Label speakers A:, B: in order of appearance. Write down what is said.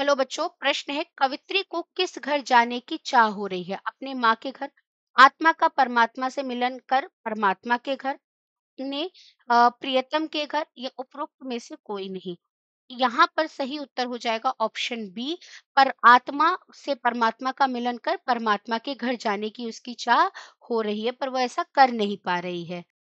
A: hello बच्चों प्रश्न है कवित्री को किस घर जाने की चाह हो रही है अपने माँ के घर आत्मा का परमात्मा से मिलन कर परमात्मा के घर अपने प्रियतम के घर या उपरोक्त में से कोई नहीं यहाँ पर सही उत्तर हो जाएगा ऑप्शन बी पर आत्मा से परमात्मा का मिलन कर परमात्मा के घर जाने की उसकी चाह हो रही है पर वो ऐसा कर नहीं पा रही है